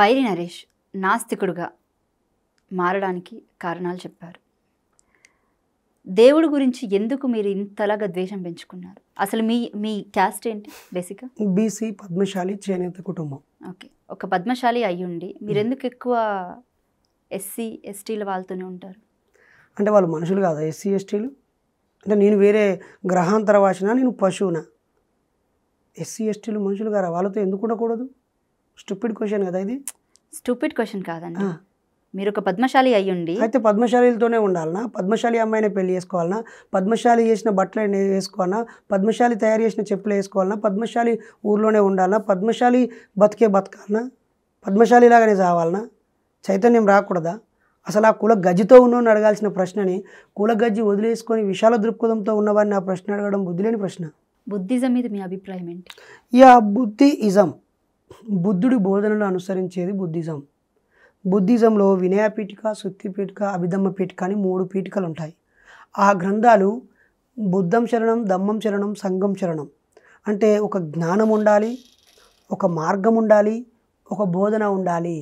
బైరి నరేష్ నాస్తికుడుగా మారడానికి కారణాలు చెప్పారు దేవుడి గురించి ఎందుకు మీరు ఇంతలాగా ద్వేషం పెంచుకున్నారు అసలు మీ మీ క్యాస్ట్ ఏంటి బేసిక్గా బీసీ పద్మశాలి చేనేత కుటుంబం ఓకే ఒక పద్మశాలి అయ్యుండి మీరు ఎందుకు ఎక్కువ ఎస్సీ ఎస్టీల వాళ్ళతోనే ఉంటారు అంటే వాళ్ళు మనుషులు కాదు ఎస్సీ ఎస్టీలు అంటే నేను వేరే గ్రహాంతర వాసిన నేను పశువున ఎస్సీ ఎస్టీలు మనుషులు కారా వాళ్ళతో ఎందుకు ఉండకూడదు స్టూపిడ్ క్వశ్చన్ కదా ఇది స్టూపిడ్ క్వశ్చన్ కాదండి మీరు ఒక పద్మశాలి అయ్యుండి అయితే పద్మశాలితోనే ఉండాలనా పద్మశాలి అమ్మాయిని పెళ్లి చేసుకోవాలనా పద్మశాలి చేసిన బట్టలు వేసుకోవాలనా పద్మశాలి తయారు చేసిన చెప్పులు వేసుకోవాలనా పద్మశాలి ఊర్లోనే ఉండాలనా పద్మశాలి బతికే బతకాలనా పద్మశాలి లాగానే చావాలనా చైతన్యం రాకూడదా అసలు ఆ కుల గజ్జితో ఉన్నోని అడగాల్సిన ప్రశ్నని కుల గజ్జి వదిలేసుకొని విశాల దృక్పథంతో ఉన్నవారిని ఆ ప్రశ్న అడగడం బుద్ధి లేని ప్రశ్న బుద్ధిజం మీద మీ అభిప్రాయం ఏంటి యా బుద్ధిజం బుద్ధుడి బోధనలు అనుసరించేది బుద్ధిజం బుద్ధిజంలో వినయ పీఠిక శుద్ధి పీఠిక అభిధమ్మ పీఠిక అని మూడు పీఠికలు ఉంటాయి ఆ గ్రంథాలు బుద్ధం శరణం దమ్మం శరణం సంఘం శరణం అంటే ఒక జ్ఞానం ఉండాలి ఒక మార్గం ఉండాలి ఒక బోధన ఉండాలి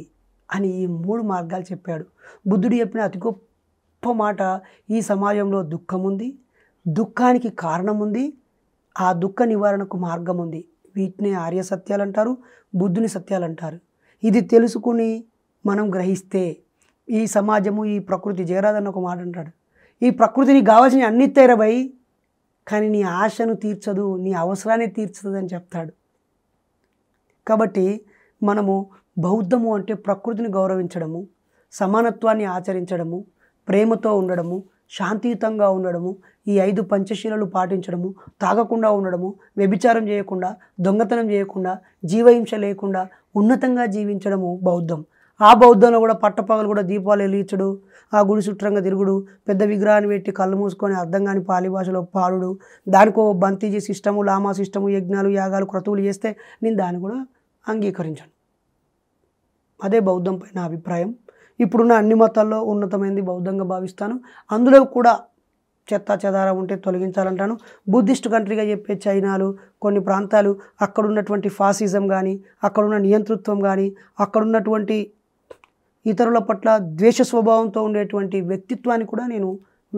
అని ఈ మూడు మార్గాలు చెప్పాడు బుద్ధుడు చెప్పిన అతి గొప్ప మాట ఈ సమాజంలో దుఃఖం ఉంది దుఃఖానికి కారణం ఉంది ఆ దుఃఖ నివారణకు మార్గం ఉంది వీటిని ఆర్య సత్యాలు అంటారు బుద్ధుని సత్యాలు అంటారు ఇది తెలుసుకుని మనం గ్రహిస్తే ఈ సమాజము ఈ ప్రకృతి జయరాజన్న ఒక మాట అంటాడు ఈ ప్రకృతిని కావాల్సిన అన్ని తెరవై కానీ నీ ఆశను తీర్చదు నీ అవసరాన్ని తీర్చదు అని చెప్తాడు కాబట్టి మనము బౌద్ధము అంటే ప్రకృతిని గౌరవించడము సమానత్వాన్ని ఆచరించడము ప్రేమతో ఉండడము శాంతియుతంగా ఉండడము ఈ ఐదు పంచశీలలు పాటించడము తాగకుండా ఉండడము వ్యభిచారం చేయకుండా దొంగతనం చేయకుండా జీవహింస లేకుండా ఉన్నతంగా జీవించడము బౌద్ధం ఆ బౌద్ధంలో కూడా పట్టపగలు కూడా దీపాలు వెలిగించడు ఆ గుడి చుట్టంగా తిరుగుడు పెద్ద విగ్రహాన్ని పెట్టి కళ్ళు మూసుకొని అర్థం కాని పాలి భాషలో పాడుడు దానికో బంతిజీ సిస్టము లామా సిస్టము యజ్ఞాలు యాగాలు క్రతువులు చేస్తే నేను దాన్ని కూడా అంగీకరించాను అదే బౌద్ధంపై నా అభిప్రాయం ఇప్పుడున్న అన్ని మతాల్లో ఉన్నతమైనది బౌద్ధంగా భావిస్తాను అందులో కూడా చెత్త చెదారం ఉంటే తొలగించాలంటాను బుద్ధిస్ట్ కంట్రీగా చెప్పే చైనాలు కొన్ని ప్రాంతాలు అక్కడున్నటువంటి ఫాసిజం కానీ అక్కడున్న నియంతృత్వం కానీ అక్కడున్నటువంటి ఇతరుల పట్ల ద్వేష స్వభావంతో ఉండేటువంటి వ్యక్తిత్వాన్ని కూడా నేను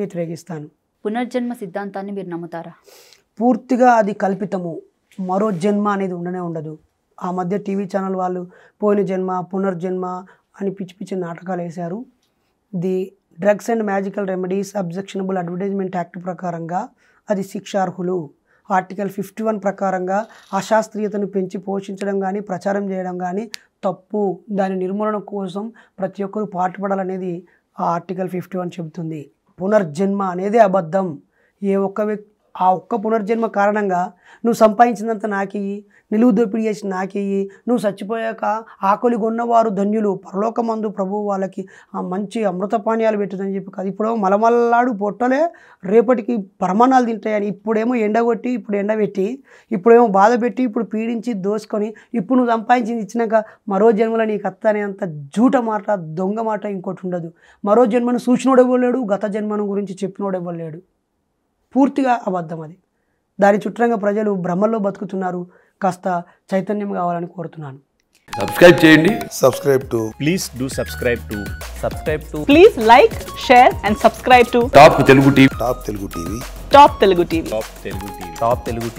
వ్యతిరేకిస్తాను పునర్జన్మ సిద్ధాంతాన్ని మీరు నమ్ముతారా పూర్తిగా అది కల్పితము మరో జన్మ అనేది ఉండనే ఉండదు ఆ మధ్య టీవీ ఛానల్ వాళ్ళు పోయిన జన్మ పునర్జన్మ అని పిచ్చి పిచ్చి నాటకాలు వేశారు the drugs and magical remedies objectionable advertisement act ప్రకారంగా అది శిక్షార్హులు ఆర్టికల్ ఫిఫ్టీ వన్ ప్రకారంగా అశాస్త్రీయతను పెంచి పోషించడం కానీ ప్రచారం చేయడం కానీ తప్పు దాని నిర్మూలన కోసం ప్రతి ఒక్కరు పాటుపడాలనేది ఆ ఆర్టికల్ ఫిఫ్టీ వన్ చెబుతుంది పునర్జన్మ అనేది అబద్ధం ఏ ఒక్క వ్యక్తి ఆ ఒక్క పునర్జన్మ కారణంగా నువ్వు సంపాదించినంత నాకేయి నిలువు దోపిడీ చేసి నాకేయి నువ్వు చచ్చిపోయాక ఆకలి కొన్నవారు ధన్యులు పరలోకమందు ప్రభు వాళ్ళకి ఆ మంచి అమృత పానీయాలు పెట్టుదని చెప్పి కాదు ఇప్పుడు మలమల్లాడు పొట్టలే రేపటికి ప్రమాణాలు తింటాయని ఇప్పుడేమో ఎండగొట్టి ఇప్పుడు ఎండబెట్టి ఇప్పుడేమో బాధ పెట్టి ఇప్పుడు పీడించి దోసుకొని ఇప్పుడు నువ్వు సంపాదించింది ఇచ్చినాక మరో జన్మలో నీకు అత్త అంత జూట మాట దొంగ మాట ఇంకోటి ఉండదు మరో జన్మను సూచినోడెవ్వలేడు గత జన్మను గురించి చెప్పినోడెవ్వలేడు పూర్తిగా అబద్ధం అది దాని చుట్టంగా ప్రజలు భ్రమల్లో బతుకుతున్నారు కాస్త చైతన్యం కావాలని కోరుతున్నాను సబ్స్క్రైబ్ చేయండి subscribe to please do subscribe to subscribe to please like share and subscribe to top Telugu TV top Telugu TV top Telugu TV top Telugu TV top Telugu TV